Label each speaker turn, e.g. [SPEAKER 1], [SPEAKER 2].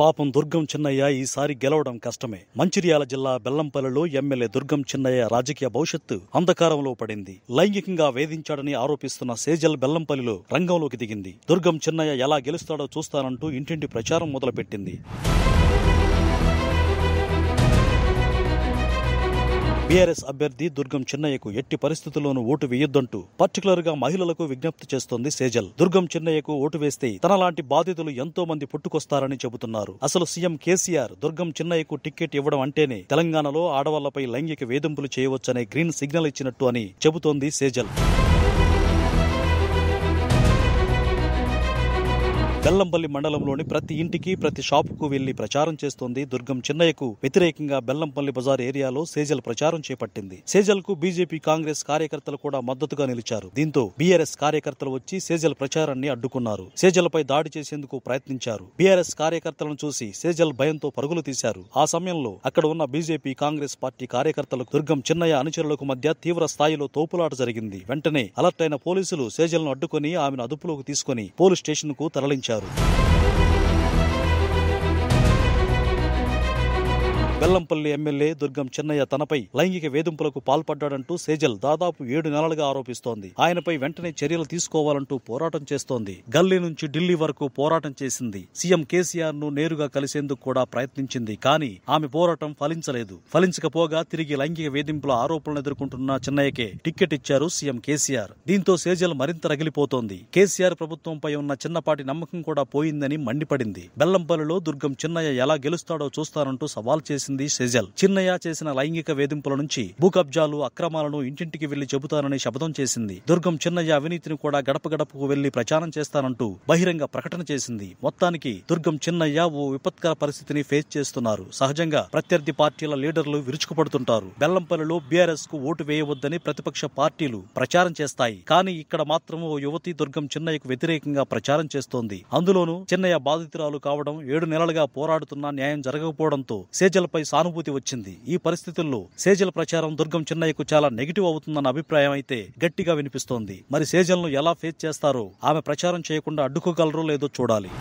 [SPEAKER 1] పాపం దుర్గం చిన్నయ్య ఈసారి గెలవడం కష్టమే మంచిర్యాల జిల్లా బెల్లంపల్లిలో ఎమ్మెల్యే దుర్గం చిన్నయ్య రాజకీయ భవిష్యత్తు అంధకారంలో పడింది లైంగికంగా వేధించాడని ఆరోపిస్తున్న సేజల్ బెల్లంపల్లిలో రంగంలోకి దిగింది దుర్గం చిన్నయ్య ఎలా గెలుస్తాడో చూస్తానంటూ ఇంటింటి ప్రచారం మొదలుపెట్టింది బీఆర్ఎస్ అభ్యర్థి దుర్గం చిన్నయ్యకు ఎట్టి పరిస్థితుల్లోనూ ఓటు వేయొద్దంటూ పర్టికులర్ గా మహిళలకు విజ్ఞప్తి చేస్తోంది సేజల్ దుర్గం చిన్నయ్యకు ఓటు వేస్తే తనలాంటి బాధితులు ఎంతో మంది పుట్టుకొస్తారని చెబుతున్నారు అసలు సీఎం కేసీఆర్ దుర్గం చిన్నయ్యకు టికెట్ ఇవ్వడం అంటేనే తెలంగాణలో ఆడవాళ్లపై లైంగిక వేధింపులు చేయవచ్చనే గ్రీన్ సిగ్నల్ ఇచ్చినట్టు అని చెబుతోంది సేజల్ బెల్లంపల్లి మండలంలోని ప్రతి ఇంటికి ప్రతి షాపుకు వెళ్లి ప్రచారం చేస్తోంది దుర్గం చిన్నయ్యకు వ్యతిరేకంగా బెల్లంపల్లి బజార్ ఏరియాలో సేజల్ ప్రచారం చేపట్టింది సేజల్ కు బీజేపీ కాంగ్రెస్ కార్యకర్తలు కూడా మద్దతుగా నిలిచారు దీంతో బీఆర్ఎస్ కార్యకర్తలు వచ్చి సేజల్ ప్రచారాన్ని అడ్డుకున్నారు సేజల్ పై దాడి చేసేందుకు ప్రయత్నించారు బీఆర్ఎస్ కార్యకర్తలను చూసి సేజల్ భయంతో పరుగులు తీశారు ఆ సమయంలో అక్కడ ఉన్న బీజేపీ కాంగ్రెస్ పార్టీ కార్యకర్తలకు దుర్గం చిన్నయ్య అనుచరులకు మధ్య తీవ్ర స్థాయిలో తోపులాట జరిగింది వెంటనే అలర్ట్ అయిన పోలీసులు సేజల్ను అడ్డుకుని ఆమెను అదుపులోకి తీసుకుని పోలీస్ స్టేషన్ కు తరలించారు అంటారు బెల్లంపల్లి ఎమ్మెల్యే దుర్గం చిన్నయ్య తనపై లైంగిక వేధింపులకు పాల్పడ్డాడంటూ సేజల్ దాదాపు ఏడు నెలలుగా ఆరోపిస్తోంది ఆయనపై వెంటనే చర్యలు తీసుకోవాలంటూ పోరాటం చేస్తోంది గల్లీ నుంచి ఢిల్లీ వరకు పోరాటం చేసింది సీఎం కేసీఆర్ ను నేరుగా కలిసేందుకు కూడా ప్రయత్నించింది కానీ ఆమె పోరాటం ఫలించలేదు ఫలించకపోగా తిరిగి లైంగిక వేధింపుల ఆరోపణలు ఎదుర్కొంటున్న చిన్నయ్యకే టిక్కెట్ ఇచ్చారు సీఎం కేసీఆర్ దీంతో సేజల్ మరింత రగిలిపోతోంది కేసీఆర్ ప్రభుత్వంపై ఉన్న చిన్నపాటి నమ్మకం కూడా పోయిందని మండిపడింది బెల్లంపల్లిలో దుర్గం చిన్నయ్య ఎలా గెలుస్తాడో చూస్తానంటూ సవాల్ చేసింది చేస్తుంది సెజల్ చిన్నయ్య చేసిన లైంగిక వేధింపుల నుంచి భూ కబ్జాలు అక్రమాలను ఇంటింటికి వెళ్లి చెబుతానని శపథం చేసింది దుర్గం చిన్నయ్య అవినీతిని కూడా గడప గడపకు వెళ్లి ప్రచారం చేస్తానంటూ బహిరంగ ప్రకటన చేసింది మొత్తానికి దుర్గం చిన్నయ్య ఓ విపత్కర పరిస్థితిని ఫేస్ చేస్తున్నారు సహజంగా ప్రత్యర్థి పార్టీల లీడర్లు విరుచుకుపడుతుంటారు బెల్లంపల్లిలో బీఆర్ఎస్ కు ఓటు వేయవద్దని ప్రతిపక్ష పార్టీలు ప్రచారం చేస్తాయి కానీ ఇక్కడ మాత్రం ఓ యువతి దుర్గం చిన్నయ్యకు వ్యతిరేకంగా ప్రచారం చేస్తోంది అందులోనూ చిన్నయ్య బాధితురాలు కావడం ఏడు నెలలుగా పోరాడుతున్నా న్యాయం జరగకపోవడంతో సేజలపై సానుభూతి వచ్చింది ఈ పరిస్థితుల్లో సేజల ప్రచారం దుర్గం చిన్నయ్యకు చాలా నెగిటివ్ అవుతుందన్న అభిప్రాయం అయితే గట్టిగా వినిపిస్తోంది మరి సేజల్ను ఎలా ఫేస్ చేస్తారో ఆమె ప్రచారం చేయకుండా అడ్డుకోగలరో లేదో చూడాలి